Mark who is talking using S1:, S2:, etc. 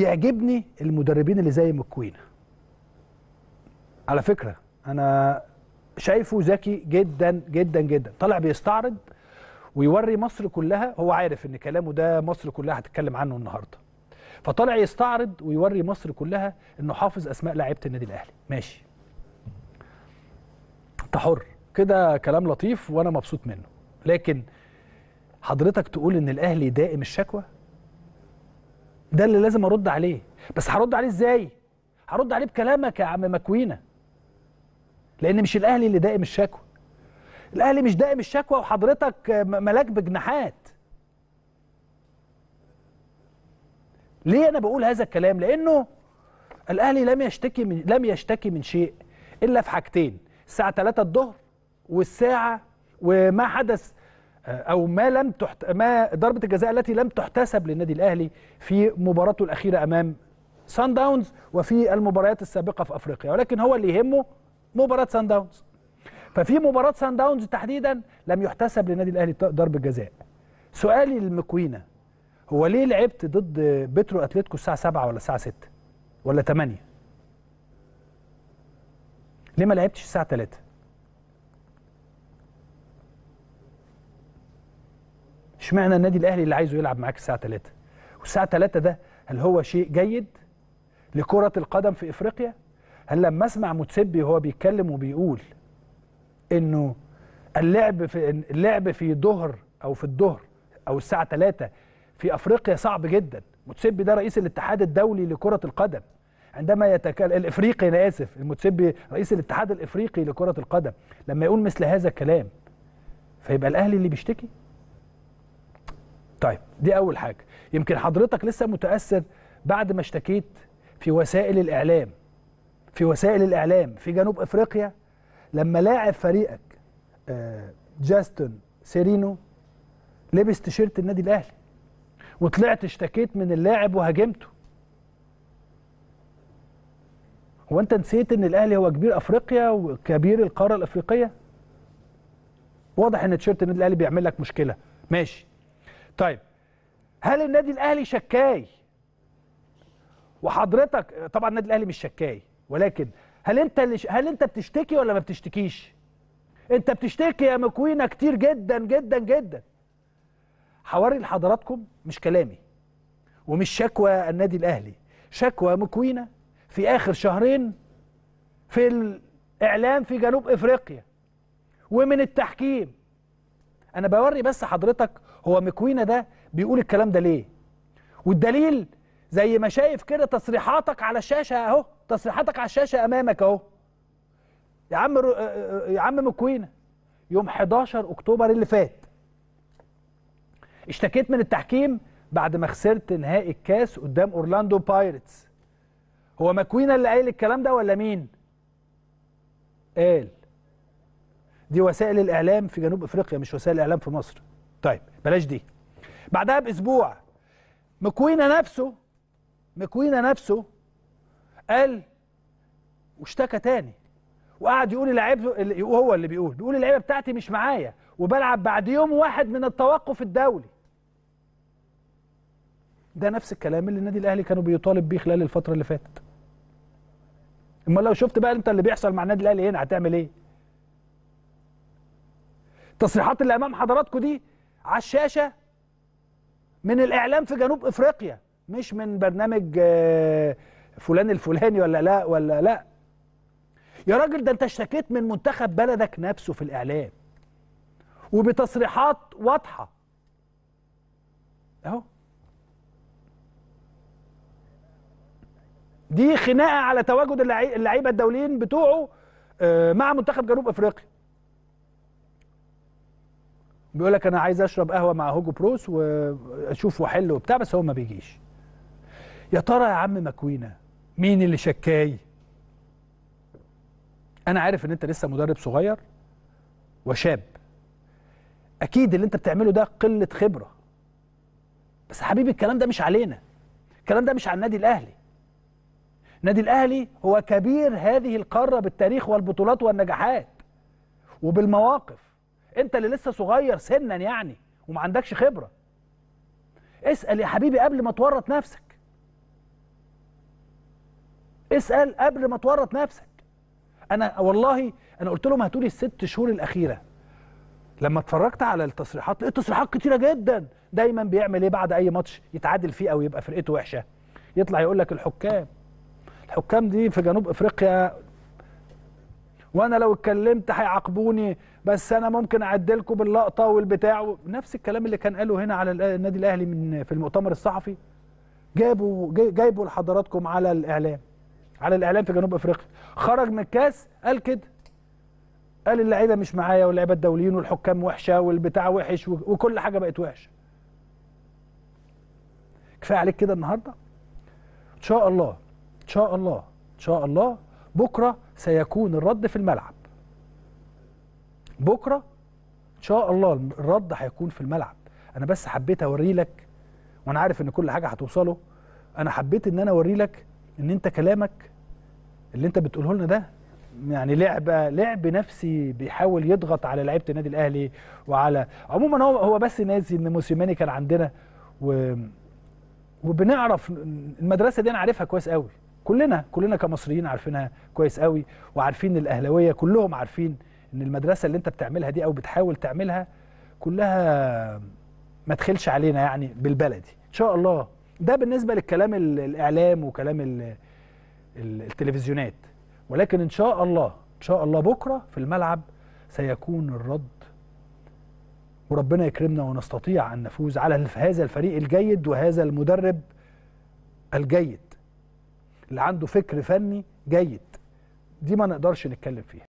S1: بيعجبني المدربين اللي زي مكوينة على فكرة أنا شايفه ذكي جدا جدا جدا طالع بيستعرض ويوري مصر كلها هو عارف ان كلامه ده مصر كلها هتتكلم عنه النهارده فطالع يستعرض ويوري مصر كلها انه حافظ اسماء لعيبه النادي الاهلي ماشي انت حر كده كلام لطيف وانا مبسوط منه لكن حضرتك تقول ان الاهلي دائم الشكوى ده اللي لازم ارد عليه بس هرد عليه ازاي هرد عليه بكلامك يا عم مكوينه لان مش الاهلي اللي دائم الشكوى الاهلي مش دائم الشكوى وحضرتك ملاك بجناحات ليه انا بقول هذا الكلام لانه الاهلي لم يشتكي من لم يشتكي من شيء الا في حاجتين الساعه 3 الظهر والساعه وما حدث او ما لم تحت ما ضربه الجزاء التي لم تحتسب للنادي الاهلي في مباراته الاخيره امام سان داونز وفي المباريات السابقه في افريقيا ولكن هو اللي يهمه مباراه سان داونز ففي مباراه سان داونز تحديدا لم يحتسب للنادي الاهلي ضربه جزاء سؤالي للمكوينه هو ليه لعبت ضد بترو اتلتيكو الساعه 7 ولا الساعه 6 ولا 8 ليه ما لعبتش الساعه 3 اشمعنى النادي الاهلي اللي عايزه يلعب معاك الساعه 3 والساعه 3 ده هل هو شيء جيد لكره القدم في افريقيا هل لما اسمع متسبي وهو بيتكلم وبيقول انه اللعب في اللعب في ظهر او في الظهر او الساعه 3 في افريقيا صعب جدا متسبي ده رئيس الاتحاد الدولي لكره القدم عندما يتكلم الافريقي انا اسف المتسبي رئيس الاتحاد الافريقي لكره القدم لما يقول مثل هذا الكلام فيبقى الاهلي اللي بيشتكي طيب دي اول حاجه يمكن حضرتك لسه متاثر بعد ما اشتكيت في وسائل الاعلام في وسائل الاعلام في جنوب افريقيا لما لاعب فريقك آه، جاستون سيرينو لبس تيشيرت النادي الاهلي وطلعت اشتكيت من اللاعب وهاجمته هو انت نسيت ان الاهلي هو كبير افريقيا وكبير القاره الافريقيه واضح ان تيشيرت النادي الاهلي بيعمل لك مشكله ماشي طيب هل النادي الاهلي شكاي وحضرتك طبعا النادي الاهلي مش شكاي ولكن هل انت اللي هل انت بتشتكي ولا ما بتشتكيش انت بتشتكي يا مكوينه كتير جدا جدا جدا حواري لحضراتكم مش كلامي ومش شكوى النادي الاهلي شكوى مكوينه في اخر شهرين في الاعلام في جنوب افريقيا ومن التحكيم انا بوري بس حضرتك هو مكوينا ده بيقول الكلام ده ليه والدليل زي ما شايف كده تصريحاتك على الشاشة اهو تصريحاتك على الشاشة امامك اهو يا عم رو... آه، آه، يا عم مكوينا يوم 11 اكتوبر اللي فات اشتكيت من التحكيم بعد ما خسرت نهائي الكاس قدام اورلاندو بايرتس هو ماكوينا اللي قايل الكلام ده ولا مين قال دي وسائل الإعلام في جنوب أفريقيا مش وسائل الإعلام في مصر طيب بلاش دي بعدها بأسبوع مكوينا نفسه مكوينا نفسه قال واشتكى تاني وقعد يقول لعيبته هو اللي بيقول بيقول اللعيبه بتاعتي مش معايا وبلعب بعد يوم واحد من التوقف الدولي ده نفس الكلام اللي النادي الاهلي كانوا بيطالب بيه خلال الفتره اللي فاتت امال لو شفت بقى انت اللي بيحصل مع النادي الاهلي هنا هتعمل ايه التصريحات اللي امام حضراتكم دي على الشاشه من الاعلام في جنوب افريقيا مش من برنامج آه، فلان الفلاني ولا لا ولا لا يا راجل ده انت اشتكيت من منتخب بلدك نفسه في الاعلام وبتصريحات واضحه اهو دي خناقه على تواجد اللعيبه الدوليين بتوعه آه، مع منتخب جنوب افريقيا بيقول لك انا عايز اشرب قهوه مع هوجو بروس واشوف واحل وبتاع بس هو ما بيجيش يا ترى يا عم ماكوينا مين اللي شكاي انا عارف ان انت لسه مدرب صغير وشاب اكيد اللي انت بتعمله ده قله خبره بس حبيبي الكلام ده مش علينا الكلام ده مش على النادي الاهلي النادي الاهلي هو كبير هذه القاره بالتاريخ والبطولات والنجاحات وبالمواقف انت اللي لسه صغير سنا يعني وما عندكش خبره اسال يا حبيبي قبل ما تورط نفسك اسال قبل ما تورط نفسك انا والله انا قلت لهم هاتوا لي الست شهور الاخيره لما اتفرجت على التصريحات لقيت تصريحات كتيره جدا دايما بيعمل ايه بعد اي ماتش يتعادل فيه او يبقى فرقته وحشه يطلع يقول لك الحكام الحكام دي في جنوب افريقيا وانا لو اتكلمت هيعاقبوني بس انا ممكن اعدلكم باللقطه والبتاع نفس الكلام اللي كان قاله هنا على النادي الاهلي من في المؤتمر الصحفي جابوا جايبوا لحضراتكم على الاعلام على الاعلام في جنوب افريقيا خرج من الكاس قال كده قال اللعيبه مش معايا واللعيبه الدوليين والحكام وحشه والبتاع وحش وكل حاجه بقت وحشه كفايه عليك كده النهارده ان شاء الله ان شاء الله ان شاء الله بكره سيكون الرد في الملعب بكرة إن شاء الله الرد هيكون في الملعب أنا بس حبيت أوري لك وأنا عارف إن كل حاجة هتوصله أنا حبيت إن أنا أوري لك إن أنت كلامك اللي أنت بتقوله لنا ده يعني لعبه لعب نفسي بيحاول يضغط على لعيبه النادي الاهلي وعلى عموما هو هو بس ناسي ان موسيماني كان عندنا و وبنعرف المدرسه دي انا عارفها كويس قوي كلنا كلنا كمصريين عارفينها كويس قوي وعارفين الاهلاويه كلهم عارفين ان المدرسه اللي انت بتعملها دي او بتحاول تعملها كلها ما تخلش علينا يعني بالبلدي ان شاء الله ده بالنسبه للكلام الاعلام وكلام التلفزيونات ولكن ان شاء الله ان شاء الله بكره في الملعب سيكون الرد وربنا يكرمنا ونستطيع ان نفوز على هذا الفريق الجيد وهذا المدرب الجيد اللي عنده فكر فني جيد دي ما نقدرش نتكلم فيها